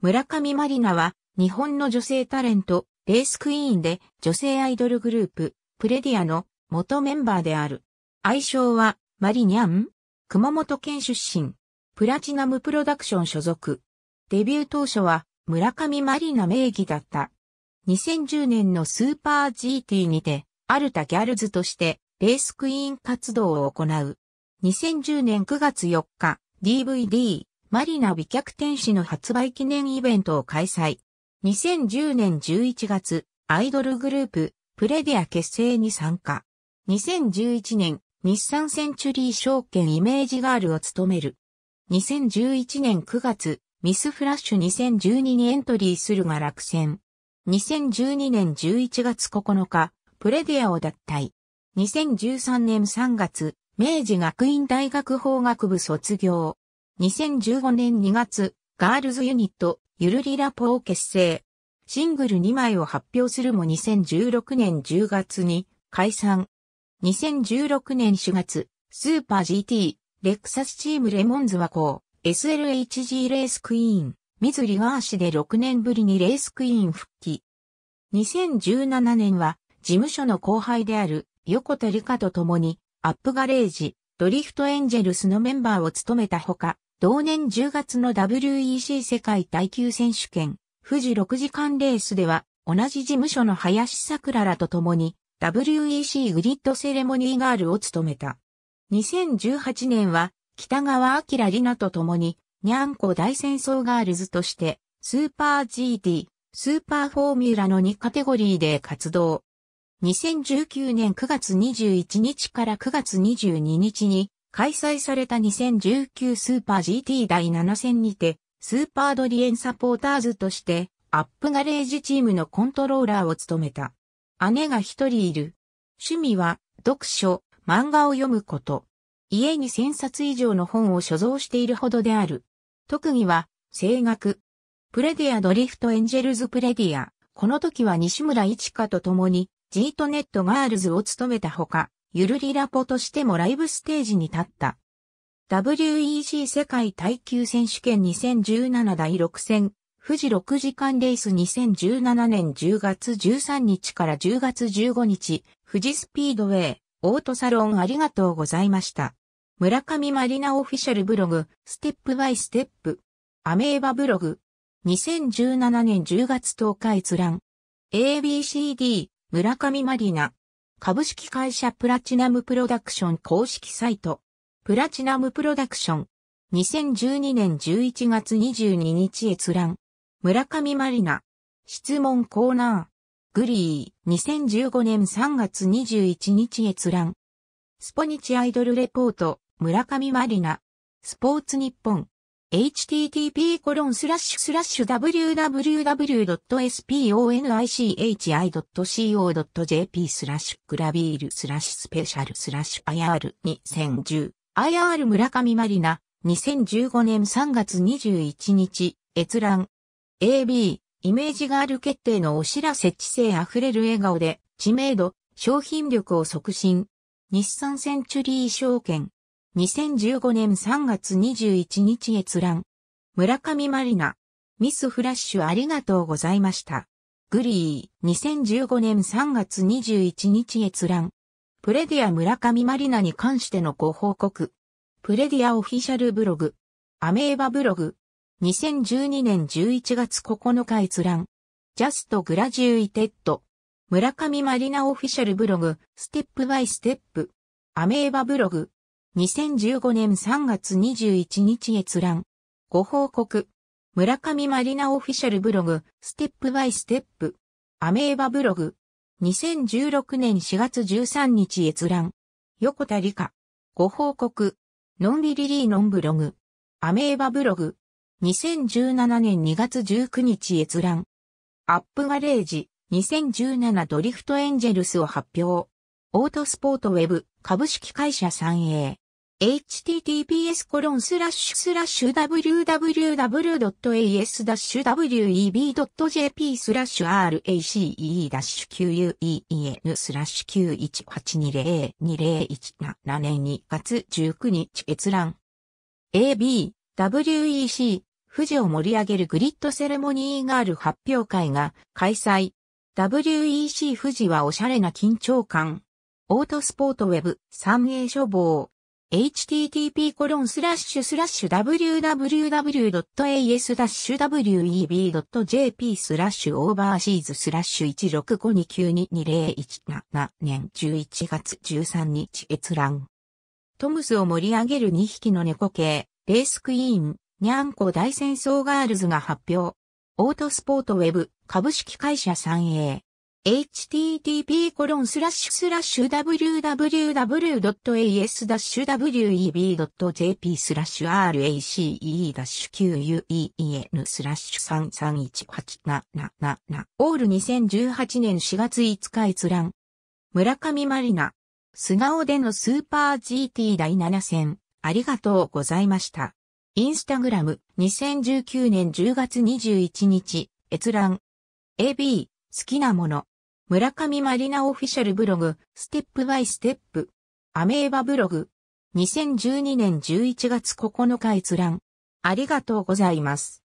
村上まりなは、日本の女性タレント、レースクイーンで女性アイドルグループ、プレディアの元メンバーである。愛称は、マリニャン熊本県出身。プラチナムプロダクション所属。デビュー当初は、村上マリナ名義だった。2010年のスーパー GT にて、アルタギャルズとして、レースクイーン活動を行う。2010年9月4日、DVD、マリナ美脚天使の発売記念イベントを開催。2010年11月、アイドルグループ、プレディア結成に参加。2011年、日産センチュリー証券イメージガールを務める。2011年9月、ミスフラッシュ2012にエントリーするが落選。2012年11月9日、プレディアを脱退。2013年3月、明治学院大学法学部卒業。2015年2月、ガールズユニット、ゆるりラポを結成。シングル2枚を発表するも2016年10月に解散。2016年4月、スーパー GT、レクサスチームレモンズはこう、SLHG レースクイーン、ミズリガーシで6年ぶりにレースクイーン復帰。2017年は、事務所の後輩である横田理香と共に、アップガレージ、ドリフトエンジェルスのメンバーを務めたほか、同年10月の WEC 世界耐久選手権、富士6時間レースでは、同じ事務所の林桜らと共に、WEC グリッドセレモニーガールを務めた。2018年は、北川明里奈と共に、にゃんこ大戦争ガールズとして、スーパー GT、スーパーフォーミュラの2カテゴリーで活動。2019年9月21日から9月22日に、開催された2019スーパー GT 第7戦にて、スーパードリエンサポーターズとして、アップガレージチームのコントローラーを務めた。姉が一人いる。趣味は、読書、漫画を読むこと。家に1000冊以上の本を所蔵しているほどである。特技は、声楽。プレディアドリフトエンジェルズプレディア。この時は西村一花と共に、ジートネットガールズを務めたほか、ゆるりラポとしてもライブステージに立った。WEC 世界耐久選手権2017第6戦、富士6時間レース2017年10月13日から10月15日、富士スピードウェイ、オートサロンありがとうございました。村上マリナオフィシャルブログ、ステップバイステップ、アメーバブログ、2017年10月10日閲覧、ABCD、村上マリナ。株式会社プラチナムプロダクション公式サイト。プラチナムプロダクション。2012年11月22日閲覧。村上まりな。質問コーナー。グリー。2015年3月21日閲覧。スポニチアイドルレポート。村上まりな。スポーツ日本。http://www.sponichi.co.jp スラッシュクラビールスラッシュスペシャルスラッシュ IR2010 IR 村上まりな2015年3月21日閲覧 AB イメージガール決定のお知らせ知性あふれる笑顔で知名度商品力を促進日産センチュリー証券2015年3月21日閲覧。村上まりな。ミスフラッシュありがとうございました。グリー、2015年3月21日閲覧。プレディア村上まりなに関してのご報告。プレディアオフィシャルブログ。アメーバブログ。2012年11月9日閲覧。ジャストグラジュイテッド。村上まりなオフィシャルブログ、ステップバイステップ。アメーバブログ。2015年3月21日閲覧。ご報告。村上マリナオフィシャルブログ、ステップバイステップ。アメーバブログ。2016年4月13日閲覧。横田理香。ご報告。ノンビリリーノンブログ。アメーバブログ。2017年2月19日閲覧。アップガレージ。2017ドリフトエンジェルスを発表。オートスポートウェブ株式会社 3A。https www.as-web.jp race-quen e 91820201年2月19日閲覧 AB WEC 富士を盛り上げるグリッドセレモニーガール発表会が開催 WEC 富士はおしゃれな緊張感オートスポートウェブ、三栄処方。http://www.as-web.jp スラッシュオーバーシーズスラッシュ16529222017年11月13日閲覧。トムスを盛り上げる2匹の猫系、レースクイーン、にゃんこ大戦争ガールズが発表。オートスポートウェブ株式会社 3A。http://www.as-web.jp スラッシュ race-quen e スラッシュ331877オール2018年4月5日閲覧村上まりな素顔でのスーパー GT 第7戦ありがとうございました。インスタグラム2019年10月21日閲覧 AB 好きなもの。村上まりなオフィシャルブログ、ステップバイステップ。アメーバブログ。2012年11月9日閲覧。ありがとうございます。